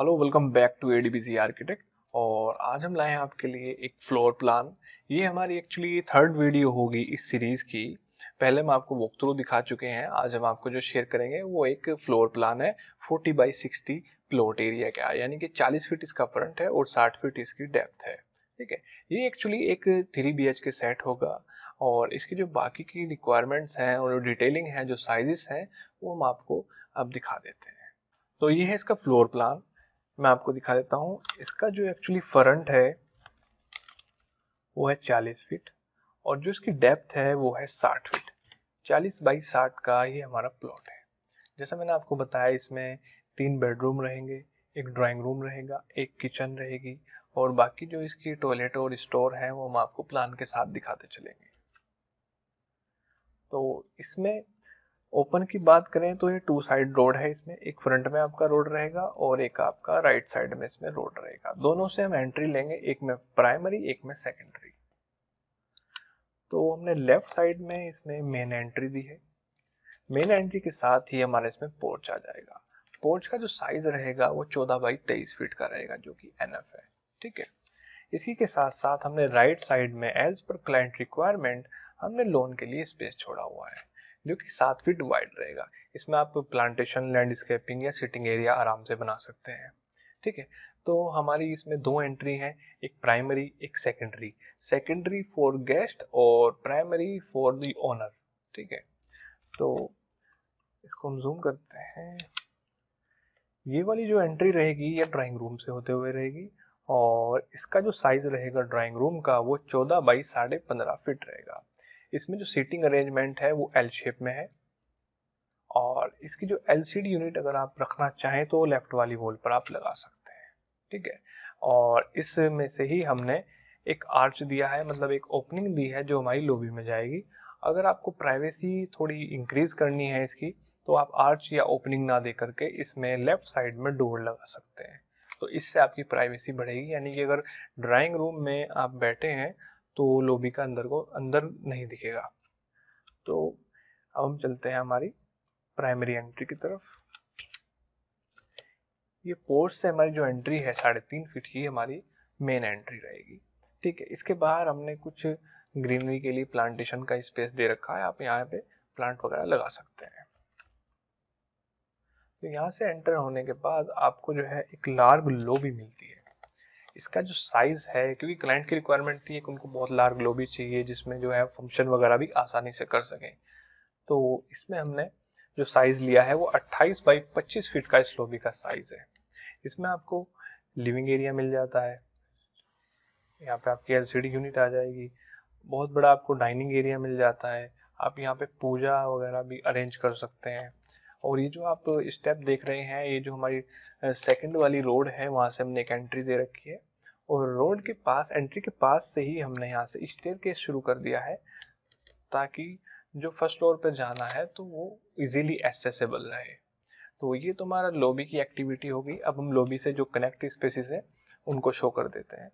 hello welcome back to A D B C architect और आज हम लाए हैं आपके लिए एक फ्लोर प्लान ये हमारी एक्चुअली थर्ड वीडियो होगी इस सीरीज़ की पहले हम आपको वॉक थ्रू दिखा चुके हैं आज हम आपको जो शेयर करेंगे वो एक फ्लोर प्लान है 40 बाई 60 प्लॉट एरिया का यानी कि 40 फीट इसका फ्रंट है और 60 फीट इसकी डेप्थ है ठीक है ये एक्चुअली एक थ्री बी के सेट होगा और इसकी जो बाकी की रिक्वायरमेंट्स हैं और जो डिटेलिंग है जो साइजेस हैं वो हम आपको अब दिखा देते हैं तो ये है इसका फ्लोर प्लान मैं आपको दिखा देता हूं इसका जो एक्चुअली फ्रंट है वो है 40 फीट और जो इसकी डेप्थ है वो है 60 फीट 40 बाई 60 का ये हमारा प्लॉट है जैसा मैंने आपको बताया इसमें तीन बेडरूम रहेंगे एक ड्राइंग रूम रहेगा एक किचन रहेगी और बाकी जो इसकी टॉयलेट और स्टोर है वो हम आपको प्लान के साथ दिखाते चलेंगे तो इसमें ओपन की बात करें तो ये टू साइड रोड है इसमें एक फ्रंट में आपका रोड रहेगा और एक आपका राइट साइड में इसमें रोड रहेगा दोनों से हम एंट्री लेंगे एक में प्राइमरी एक में सेकेंडरी तो हमने लेफ्ट साइड में इसमें मेन एंट्री दी है मेन एंट्री के साथ ही हमारे इसमें पोर्च आ जाएगा पोर्च का जो साइज रहेगा वो चौदह बाई तेईस फीट का रहेगा जो कि एन है ठीक है इसी के साथ साथ हमने राइट साइड में एज पर क्लाइंट रिक्वायरमेंट हमने लोन के लिए स्पेस छोड़ा हुआ है जो कि सात फीट वाइड रहेगा इसमें आप प्लांटेशन लैंडस्केपिंग या सिटिंग एरिया आराम से बना सकते हैं ठीक है तो हमारी इसमें दो एंट्री हैं एक प्राइमरी एक सेकेंडरी सेकेंडरी फॉर गेस्ट और प्राइमरी फॉर द ओनर ठीक है तो इसको हम जूम करते हैं ये वाली जो एंट्री रहेगी ये ड्राइंग रूम से होते हुए रहेगी और इसका जो साइज रहेगा ड्राइंग रूम का वो चौदह बाई साढ़े पंद्रह फिट रहेगा इसमें जो सीटिंग अरेंजमेंट है वो एल शेप में है और इसकी जो एल यूनिट अगर आप रखना चाहें तो लेफ्ट वाली वॉल पर आप लगा सकते हैं ठीक है और इसमें से ही हमने एक आर्च दिया है मतलब एक ओपनिंग दी है जो हमारी लोबी में जाएगी अगर आपको प्राइवेसी थोड़ी इंक्रीज करनी है इसकी तो आप आर्च या ओपनिंग ना दे करके इसमें लेफ्ट साइड में डोर लगा सकते हैं तो इससे आपकी प्राइवेसी बढ़ेगी यानी कि अगर ड्राइंग रूम में आप बैठे हैं तो वो लोबी का अंदर को अंदर नहीं दिखेगा तो अब हम चलते हैं हमारी प्राइमरी एंट्री की तरफ ये पोर्ट से हमारी जो एंट्री है साढ़े तीन फीट की हमारी मेन एंट्री रहेगी ठीक है इसके बाहर हमने कुछ ग्रीनरी के लिए प्लांटेशन का स्पेस दे रखा है आप यहाँ पे प्लांट वगैरह लगा सकते हैं तो यहाँ से एंटर होने के बाद आपको जो है एक लार्ग लोबी मिलती है इसका जो साइज है क्योंकि क्लाइंट की रिक्वायरमेंट थी कि उनको बहुत लार्ज ग्लोबी चाहिए जिसमें जो है फंक्शन वगैरह भी आसानी से कर सकें तो इसमें हमने जो साइज लिया है वो 28 बाई 25 फीट का इस लोबी का साइज है इसमें आपको लिविंग एरिया मिल जाता है यहाँ पे आपकी एलसीडी यूनिट आ जाएगी बहुत बड़ा आपको डाइनिंग एरिया मिल जाता है आप यहाँ पे पूजा वगैरह भी अरेंज कर सकते हैं और ये जो आप स्टेप देख रहे हैं ये जो हमारी सेकंड वाली रोड है वहां से हमने एक एंट्री दे रखी है और रोड के पास एंट्री के पास से ही हमने यहाँ से स्टेयर केस शुरू कर दिया है ताकि जो फर्स्ट फ्लोर पर जाना है तो वो इजीली एसेसेबल रहे तो ये तो हमारा लॉबी की एक्टिविटी होगी अब हम लॉबी से जो कनेक्ट स्पेसिस है उनको शो कर देते हैं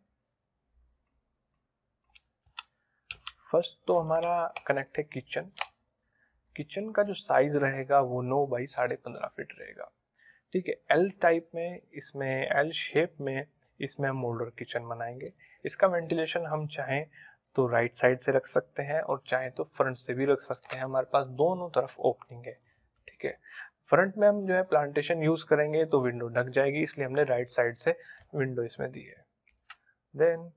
फर्स्ट तो हमारा कनेक्ट है किचन किचन का जो साइज रहेगा वो नौ बाई साढ़े पंद्रह फिट रहेगा ठीक है एल टाइप में इसमें एल शेप में इसमें हम मोल्डर किचन बनाएंगे इसका वेंटिलेशन हम चाहें तो राइट साइड से रख सकते हैं और चाहे तो फ्रंट से भी रख सकते हैं हमारे पास दोनों तरफ ओपनिंग है ठीक है फ्रंट में हम जो है प्लांटेशन यूज करेंगे तो विंडो ढक जाएगी इसलिए हमने राइट साइड से विंडो इसमें दी है देन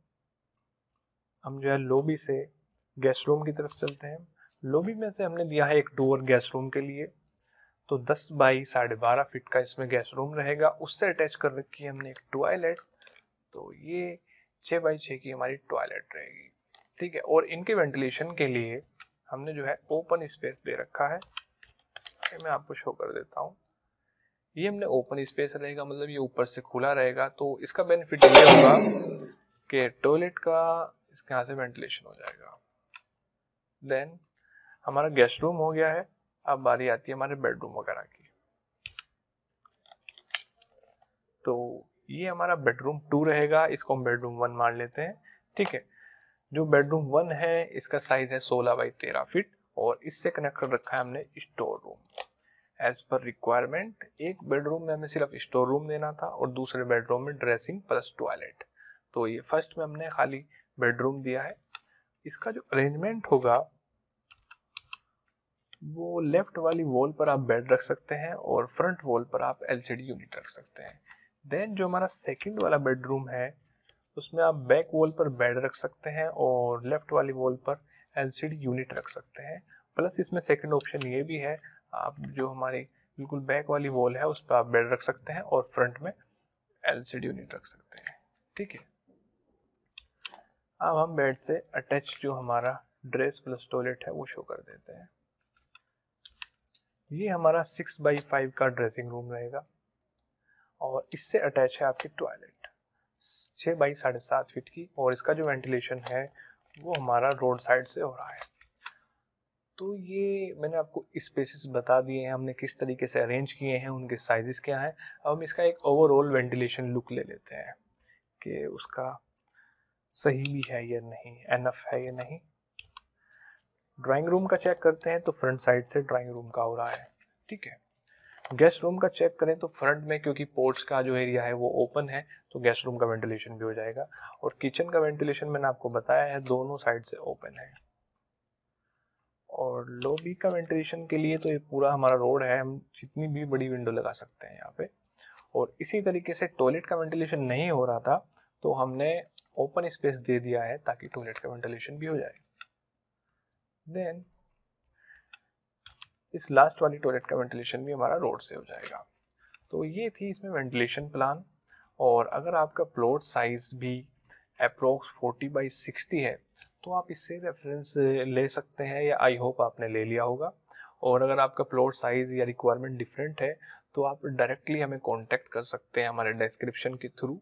हम जो है लोबी से गेस्ट रूम की तरफ चलते हैं लोबी में से हमने दिया है एक डोर गैस रूम के लिए तो 10 बाई साढ़े बारह फिट का इसमें गैस रूम रहेगा उससे अटैच कर रखी है हमने एक टॉयलेट तो ये छः बाई छः की हमारी टॉयलेट रहेगी ठीक है और इनके वेंटिलेशन के लिए हमने जो है ओपन स्पेस दे रखा है ये मैं आपको शो कर देता हूँ ये हमने ओपन स्पेस रहेगा मतलब ये ऊपर से खुला रहेगा तो इसका बेनिफिट ये होगा कि टॉयलेट का इसके यहाँ से वेंटिलेशन हो जाएगा देन हमारा गेस्ट रूम हो गया है अब बारी आती है हमारे बेडरूम वगैरह की तो ये हमारा बेडरूम टू रहेगा इसको हम बेडरूम वन मान लेते हैं ठीक है जो बेडरूम वन है इसका साइज है सोलह बाई तेरह फीट और इससे कनेक्ट कर रखा है हमने store room as per requirement एक बेडरूम में हमें सिर्फ स्टोर रूम देना था और दूसरे बेडरूम में ड्रेसिंग प्लस टॉयलेट तो ये फर्स्ट में हमने खाली बेडरूम दिया है इसका जो अरेंजमेंट होगा वो लेफ्ट वाली वॉल पर आप बेड रख सकते हैं और फ्रंट वॉल पर आप एलसीडी यूनिट रख सकते हैं देन जो हमारा सेकंड वाला बेडरूम है उसमें आप बैक वॉल पर बेड रख सकते हैं और लेफ्ट वाली वॉल पर एलसीडी यूनिट रख सकते हैं प्लस इसमें सेकंड ऑप्शन ये भी है आप जो हमारी बिल्कुल बैक वाली वॉल है उस पर आप बेड रख सकते हैं और फ्रंट में एल यूनिट रख सकते हैं ठीक है अब हम बेड से अटैच जो हमारा ड्रेस प्लस टॉयलेट है वो शो कर देते हैं ये हमारा सिक्स बाई फाइव का ड्रेसिंग रूम रहेगा और इससे अटैच है आपकी टॉयलेट छः बाई साढ़े सात फीट की और इसका जो वेंटिलेशन है वो हमारा रोड साइड से हो रहा है तो ये मैंने आपको स्पेसिस बता दिए हैं हमने किस तरीके से अरेंज किए हैं उनके साइजेस क्या हैं अब हम इसका एक ओवरऑल वेंटिलेशन लुक ले लेते हैं कि उसका सही भी है या नहीं एनफ है या नहीं ड्राइंग रूम का चेक करते हैं तो फ्रंट साइड से ड्राइंग रूम का हो रहा है ठीक है गेस्ट रूम का चेक करें तो फ्रंट में क्योंकि पोर्ट्स का जो एरिया है वो ओपन है तो गेस्ट रूम का वेंटिलेशन भी हो जाएगा और किचन का वेंटिलेशन मैंने आपको बताया है दोनों साइड से ओपन है और लोबी का वेंटिलेशन के लिए तो ये पूरा हमारा रोड है हम जितनी भी बड़ी विंडो लगा सकते हैं यहाँ पे और इसी तरीके से टॉयलेट का वेंटिलेशन नहीं हो रहा था तो हमने ओपन स्पेस दे दिया है ताकि टॉयलेट का वेंटिलेशन भी हो जाए देन इस लास्ट वाली टॉयलेट का वेंटिलेशन भी हमारा रोड से हो जाएगा तो ये थी इसमें वेंटिलेशन प्लान और अगर आपका प्लॉट साइज भी अप्रोक्स 40 बाई 60 है तो आप इससे रेफरेंस ले सकते हैं या आई होप आपने ले लिया होगा और अगर आपका प्लॉट साइज या रिक्वायरमेंट डिफरेंट है तो आप डायरेक्टली हमें कॉन्टेक्ट कर सकते हैं हमारे डिस्क्रिप्शन के थ्रू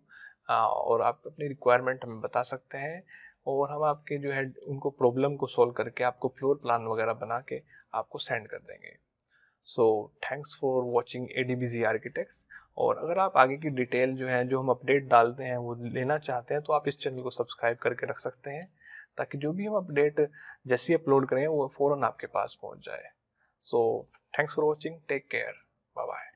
और आप अपनी रिक्वायरमेंट हमें बता सकते हैं और हम आपके जो है उनको प्रॉब्लम को सॉल्व करके आपको फ्लोर प्लान वगैरह बना के आपको सेंड कर देंगे so thanks for watching A D B G architects और अगर आप आगे की डिटेल जो है जो हम अपडेट डालते हैं वो लेना चाहते हैं तो आप इस चैनल को सब्सक्राइब करके रख सकते हैं ताकि जो भी हम अपडेट जैसे अपलोड करें वो फ़ौरन आपके पास पहुंच जाए so thanks for watching take care bye bye